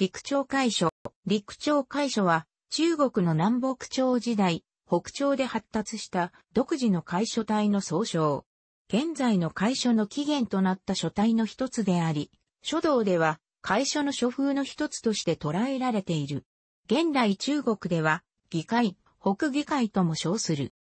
陸朝会所。陸朝会所は、中国の南北朝時代、北朝で発達した独自の会所体の総称。現在の会所の起源となった書体の一つであり、書道では会所の書風の一つとして捉えられている。現代中国では、議会、北議会とも称する。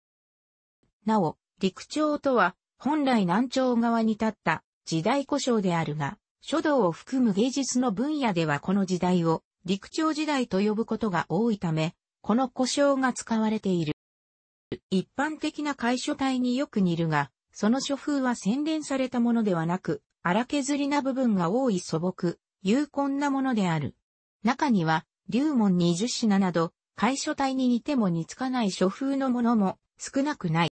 なお、陸朝とは、本来南朝側に立った時代故障であるが、書道を含む芸術の分野ではこの時代を陸長時代と呼ぶことが多いため、この呼称が使われている。一般的な楷書体によく似るが、その書風は洗練されたものではなく、荒削りな部分が多い素朴、有根なものである。中には、龍門二十品など、楷書体に似ても似つかない書風のものも少なくない。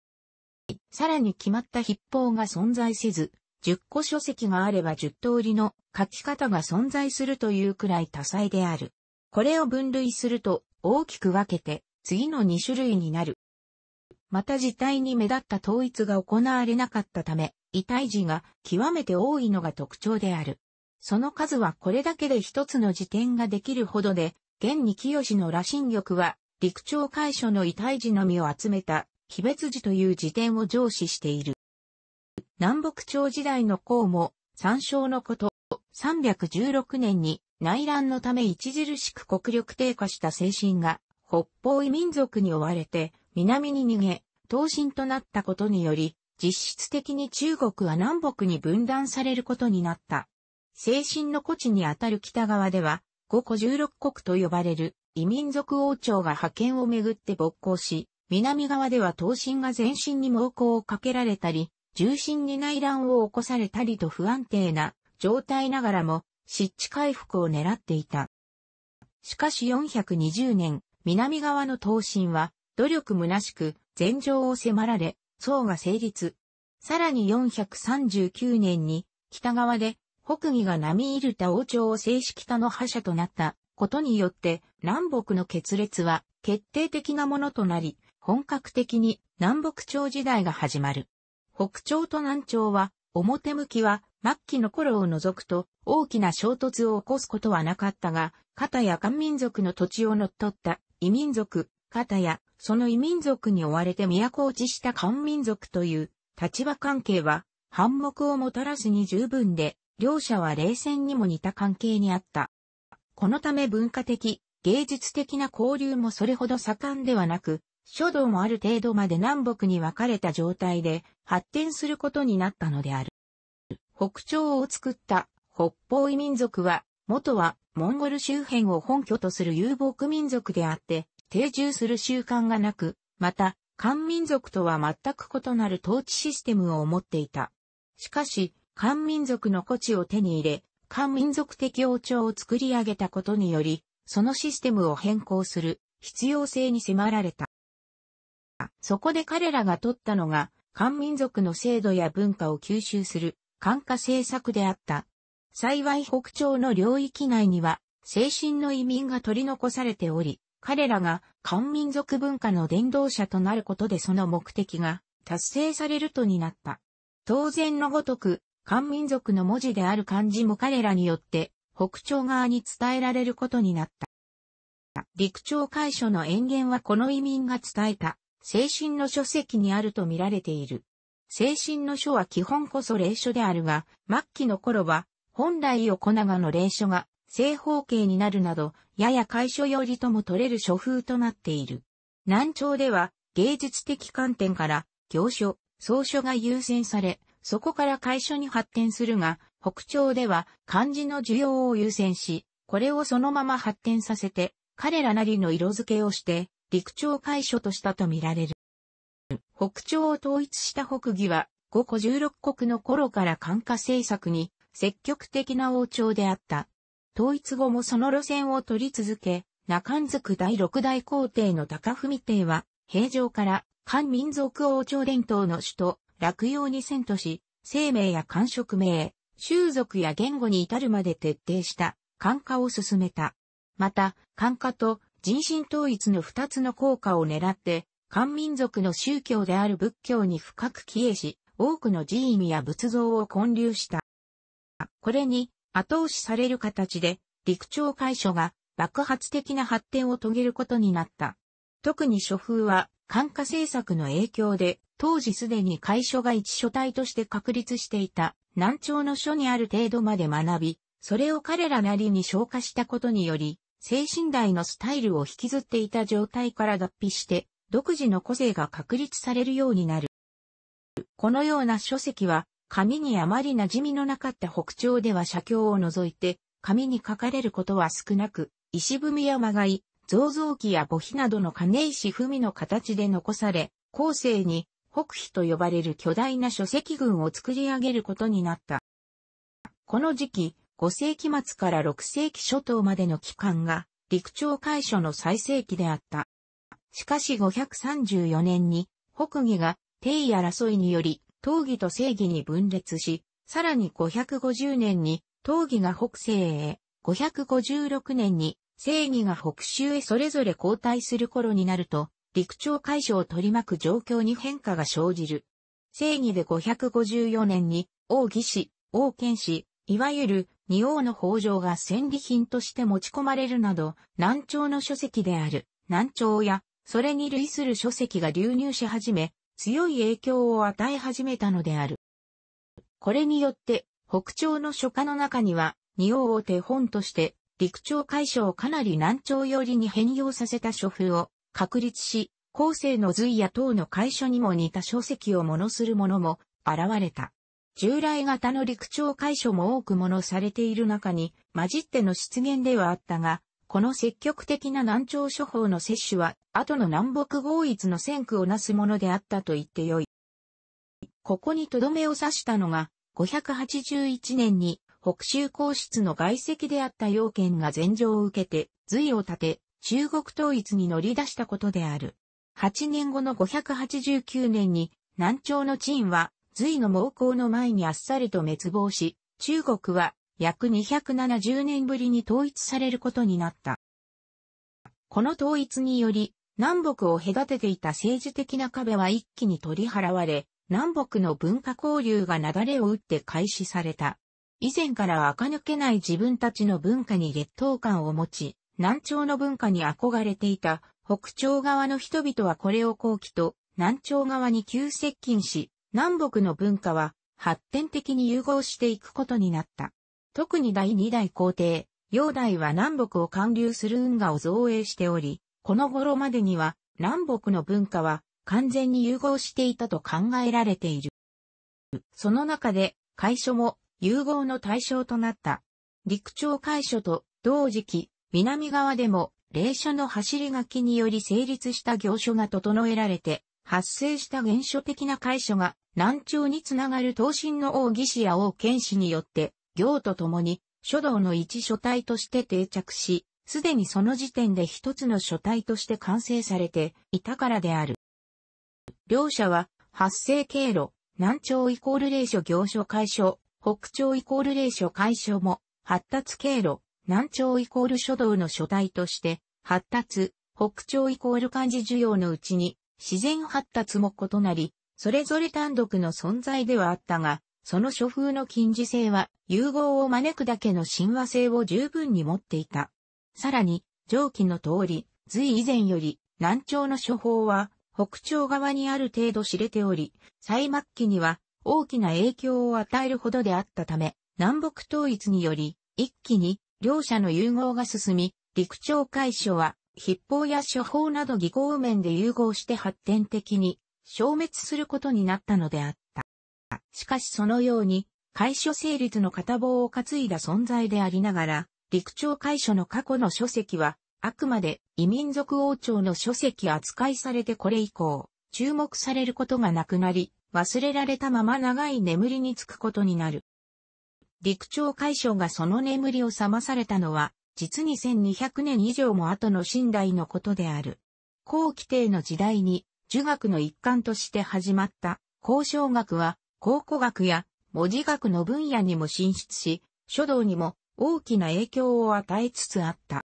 さらに決まった筆法が存在せず、10個書籍があれば10通りの書き方が存在するというくらい多彩である。これを分類すると大きく分けて次の2種類になる。また字体に目立った統一が行われなかったため、遺体字が極めて多いのが特徴である。その数はこれだけで一つの辞典ができるほどで、現に清の羅針玉は、陸長会所の遺体字のみを集めた、非別字という辞典を上司している。南北朝時代の項も、参照のこと、316年に内乱のため著しく国力低下した精神が、北方異民族に追われて、南に逃げ、東進となったことにより、実質的に中国は南北に分断されることになった。精神の古地にあたる北側では、五個十六国と呼ばれる異民族王朝が覇権をめぐって勃興し、南側では東進が前進に猛攻をかけられたり、重心に内乱を起こされたりと不安定な状態ながらも湿地回復を狙っていた。しかし420年、南側の東進は努力虚しく全上を迫られ、層が成立。さらに439年に北側で北義が波入た王朝を正式他の覇者となったことによって南北の決裂は決定的なものとなり、本格的に南北朝時代が始まる。北朝と南朝は、表向きは末期の頃を除くと大きな衝突を起こすことはなかったが、片や漢民族の土地を乗っ取った異民族、片やその異民族に追われて都落ちした漢民族という立場関係は反目をもたらすに十分で、両者は冷戦にも似た関係にあった。このため文化的、芸術的な交流もそれほど盛んではなく、書道もある程度まで南北に分かれた状態で発展することになったのである。北朝を作った北方異民族は、元はモンゴル周辺を本拠とする遊牧民族であって、定住する習慣がなく、また、漢民族とは全く異なる統治システムを持っていた。しかし、漢民族の古地を手に入れ、漢民族的王朝を作り上げたことにより、そのシステムを変更する必要性に迫られた。そこで彼らが取ったのが、漢民族の制度や文化を吸収する、漢化政策であった。幸い北朝の領域内には、精神の移民が取り残されており、彼らが漢民族文化の伝道者となることでその目的が達成されるとになった。当然のごとく、漢民族の文字である漢字も彼らによって北朝側に伝えられることになった。陸朝会所の演言はこの移民が伝えた精神の書籍にあると見られている。精神の書は基本こそ霊書であるが、末期の頃は、本来横長の霊書が正方形になるなど、やや解書よりとも取れる書風となっている。南朝では、芸術的観点から、行書、草書が優先され、そこから解書に発展するが、北朝では漢字の需要を優先し、これをそのまま発展させて、彼らなりの色付けをして、陸朝会所としたとみられる。北朝を統一した北義は、五個十六国の頃から管下政策に積極的な王朝であった。統一後もその路線を取り続け、中んづく第六代皇帝の高文帝は、平城から漢民族王朝伝統の首都、落葉に遷都し、生命や官職名、習俗や言語に至るまで徹底した、漢化を進めた。また、漢化と人身統一の二つの効果を狙って、漢民族の宗教である仏教に深く帰依し、多くの寺院や仏像を建立した。これに後押しされる形で、陸長会所が爆発的な発展を遂げることになった。特に諸風は、漢化政策の影響で、当時すでに会所が一所帯として確立していた南朝の書にある程度まで学び、それを彼らなりに消化したことにより、精神代のスタイルを引きずっていた状態から脱皮して、独自の個性が確立されるようになる。このような書籍は、紙にあまり馴染みのなかった北朝では写経を除いて、紙に書かれることは少なく、石踏みやまがい、造造器や墓碑などの金石踏みの形で残され、後世に北碑と呼ばれる巨大な書籍群を作り上げることになった。この時期、5世紀末から6世紀初頭までの期間が陸朝会所の最盛期であった。しかし534年に北魏が定位争いにより東技と正義に分裂し、さらに550年に東技が北西へ、556年に正義が北州へそれぞれ交代する頃になると、陸朝解所を取り巻く状況に変化が生じる。正義で554年に、王義士、王権士、いわゆる仁王の法上が戦利品として持ち込まれるなど、南朝の書籍である、南朝や、それに類する書籍が流入し始め、強い影響を与え始めたのである。これによって、北朝の書家の中には、仁王を手本として、陸朝会消をかなり南朝寄りに変容させた書風を確立し、後世の隋や唐の会書にも似た書籍をものするものも現れた。従来型の陸鳥解消も多くものされている中に、混じっての出現ではあったが、この積極的な南朝処方の摂取は、後の南北合一の先駆をなすものであったと言ってよい。ここにとどめを刺したのが、581年に北州皇室の外籍であった要件が禅譲を受けて、隋を立て、中国統一に乗り出したことである。8年後の589年に、南朝の陳は隋の猛攻の前にあっさりと滅亡し、中国は約270年ぶりに統一されることになった。この統一により、南北を隔てていた政治的な壁は一気に取り払われ、南北の文化交流が流れを打って開始された。以前から垢抜けない自分たちの文化に劣等感を持ち、南朝の文化に憧れていた北朝側の人々はこれを好機と南朝側に急接近し、南北の文化は発展的に融合していくことになった。特に第二代皇帝、煬帝は南北を貫流する運河を造営しており、この頃までには南北の文化は完全に融合していたと考えられている。その中で、会所も融合の対象となった。陸町会所と同時期、南側でも、霊社の走り書きにより成立した行書が整えられて、発生した原初的な解書が南朝につながる東進の王義士や王剣士によって、行とともに書道の一書体として定着し、すでにその時点で一つの書体として完成されていたからである。両者は発生経路、南朝イコール霊書行書解書、北朝イコール霊書解書も、発達経路、南朝イコール書道の書体として、発達、北朝イコール漢字需要のうちに、自然発達も異なり、それぞれ単独の存在ではあったが、その諸風の近似性は融合を招くだけの親和性を十分に持っていた。さらに、上記の通り、隋以前より南朝の処方は北朝側にある程度知れており、最末期には大きな影響を与えるほどであったため、南北統一により、一気に両者の融合が進み、陸朝会所は筆法や処方など技巧面で融合して発展的に消滅することになったのであった。しかしそのように、解書成立の片棒を担いだ存在でありながら、陸朝解書の過去の書籍は、あくまで異民族王朝の書籍扱いされてこれ以降、注目されることがなくなり、忘れられたまま長い眠りにつくことになる。陸朝解書がその眠りを覚まされたのは、実に1200年以上も後の信代のことである。後期帝の時代に、儒学の一環として始まった、交渉学は、考古学や文字学の分野にも進出し、書道にも大きな影響を与えつつあった。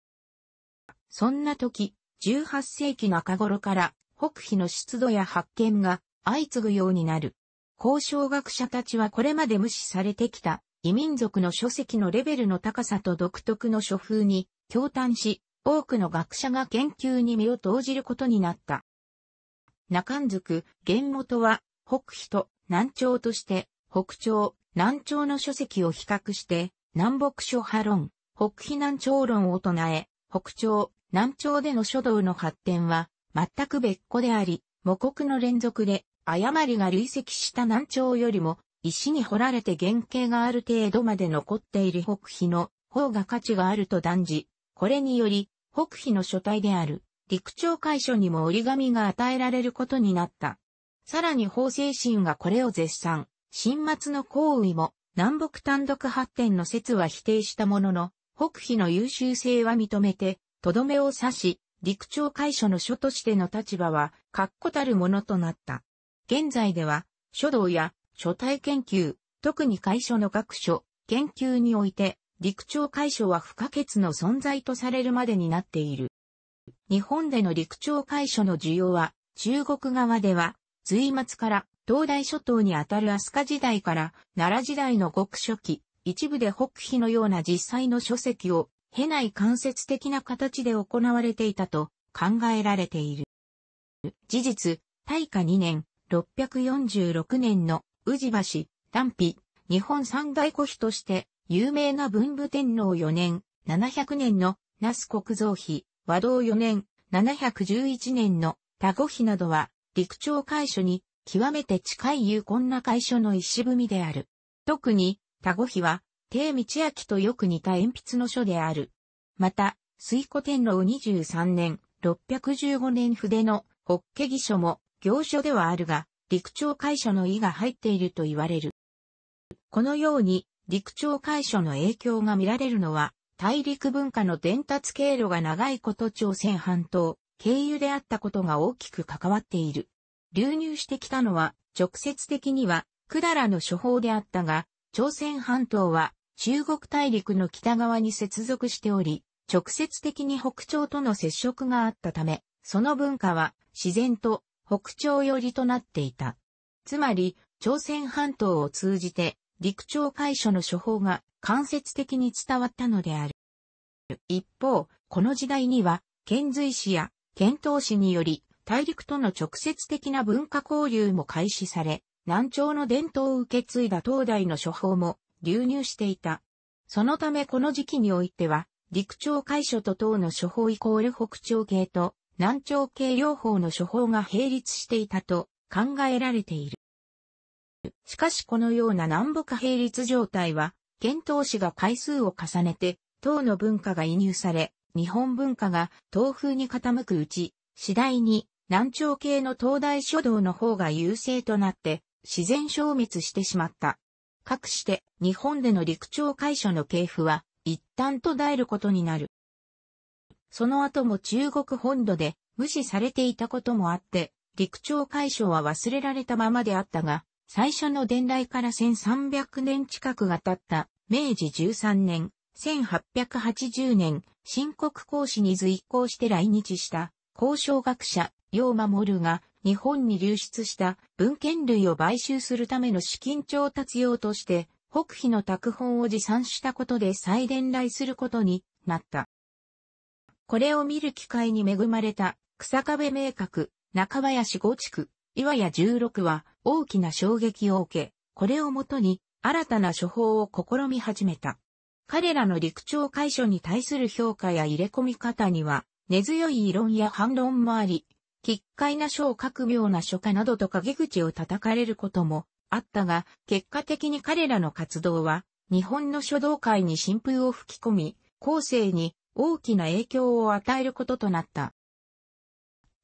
そんな時、18世紀中頃から、北碑の出土や発見が相次ぐようになる。交渉学者たちはこれまで無視されてきた異民族の書籍のレベルの高さと独特の書風に共嘆し、多くの学者が研究に身を投じることになった。中んずく、源元は、北碑と南朝として、北朝、南朝の書籍を比較して、南北諸派論、北碑南朝論を唱え、北朝、南朝での書道の発展は、全く別個であり、母国の連続で、誤りが累積した南朝よりも、石に掘られて原型がある程度まで残っている北碑の方が価値があると断じ、これにより、北碑の書体である、陸長会所にも折り紙が与えられることになった。さらに法制神がこれを絶賛、新末の行為も、南北単独発展の説は否定したものの、北碑の優秀性は認めて、とどめを刺し、陸長会所の書としての立場は、確固たるものとなった。現在では、書道や書体研究、特に会所の学書、研究において、陸長会所は不可欠の存在とされるまでになっている。日本での陸長会所の需要は、中国側では、隋末から東大諸島にあたる飛鳥時代から奈良時代の極初期、一部で北碑のような実際の書籍を、へない間接的な形で行われていたと考えられている。事実、大化2年、646年の宇治橋、丹比、日本三大古碑として、有名な文武天皇4年、700年の、那須国造碑、和道4年、711年の、田古碑などは、陸長会所に、極めて近い有根な会所の石踏みである。特に、田古碑は、帝道明とよく似た鉛筆の書である。また、水古天皇23年、615年筆の、ッケ義書も、行書ではあるが、陸長会所の意が入っていると言われる。このように、陸長会所の影響が見られるのは、大陸文化の伝達経路が長いこと朝鮮半島、経由であったことが大きく関わっている。流入してきたのは、直接的には、だらの処方であったが、朝鮮半島は、中国大陸の北側に接続しており、直接的に北朝との接触があったため、その文化は自然と北朝寄りとなっていた。つまり、朝鮮半島を通じて、陸朝海所の処方が間接的に伝わったのである。一方、この時代には、遣隋使や遣唐使により、大陸との直接的な文化交流も開始され、南朝の伝統を受け継いだ東大の処方も流入していた。そのためこの時期においては、陸朝海所と党の処方イコール北朝系と難聴系療法の処方が並立していたと考えられている。しかしこのような南北並立状態は、遣唐使が回数を重ねて、唐の文化が移入され、日本文化が東風に傾くうち、次第に南朝系の東大書道の方が優勢となって、自然消滅してしまった。かくして、日本での陸朝会所の系譜は、一旦途絶えることになる。その後も中国本土で無視されていたこともあって、陸朝解消は忘れられたままであったが、最初の伝来から1300年近くが経った明治13年、1880年、新国公使に随行して来日した交渉学者、楊守が日本に流出した文献類を買収するための資金調達用として、北秘の拓本を持参したことで再伝来することになった。これを見る機会に恵まれた、草壁明確、中林五地区、岩屋十六は大きな衝撃を受け、これをもとに新たな処方を試み始めた。彼らの陸長解消に対する評価や入れ込み方には、根強い異論や反論もあり、奇怪な書を書く妙な書家などと陰口を叩かれることもあったが、結果的に彼らの活動は、日本の書道界に新風を吹き込み、後世に大きな影響を与えることとなった。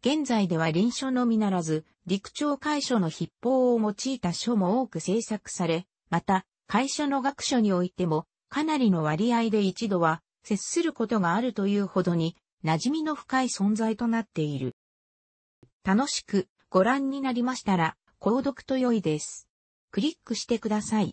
現在では臨書のみならず、陸長会書の筆法を用いた書も多く制作され、また、会社の学書においても、かなりの割合で一度は、接することがあるというほどに、馴染みの深い存在となっている。楽しくご覧になりましたら、購読と良いです。クリックしてください。